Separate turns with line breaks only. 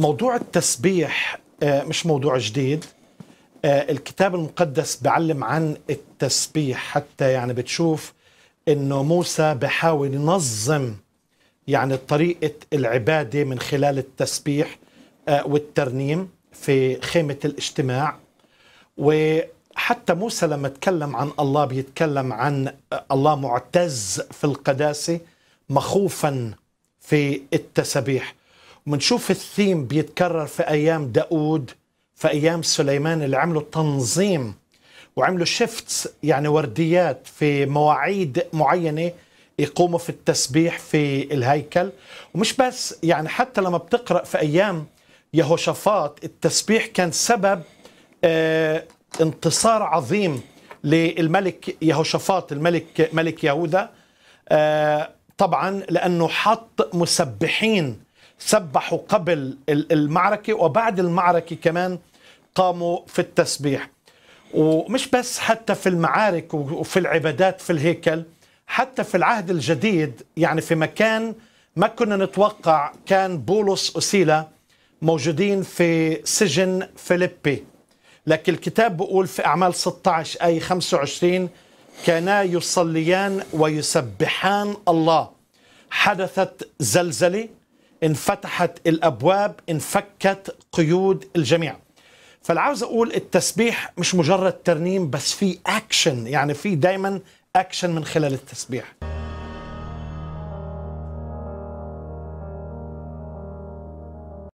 موضوع التسبيح آه، مش موضوع جديد آه، الكتاب المقدس بعلم عن التسبيح حتى يعني بتشوف انه موسى بحاول ينظم يعني طريقة العبادة من خلال التسبيح آه، والترنيم في خيمة الاجتماع وحتى موسى لما تكلم عن الله بيتكلم عن الله معتز في القداسة مخوفا في التسبيح وبنشوف الثيم بيتكرر في ايام داوود في ايام سليمان اللي عملوا تنظيم وعملوا شيفتس يعني ورديات في مواعيد معينه يقوموا في التسبيح في الهيكل ومش بس يعني حتى لما بتقرا في ايام يهوشفات التسبيح كان سبب آه انتصار عظيم للملك يهوشفات الملك ملك يهوذا آه طبعا لانه حط مسبحين سبحوا قبل المعركة وبعد المعركة كمان قاموا في التسبيح ومش بس حتى في المعارك وفي العبادات في الهيكل حتى في العهد الجديد يعني في مكان ما كنا نتوقع كان بولس وسيلا موجودين في سجن فيليبي لكن الكتاب بيقول في أعمال 16 أي 25 كانا يصليان ويسبحان الله حدثت زلزله انفتحت الابواب انفكت قيود الجميع فالعاوز اقول التسبيح مش مجرد ترنيم بس في اكشن يعني في دايما اكشن من خلال التسبيح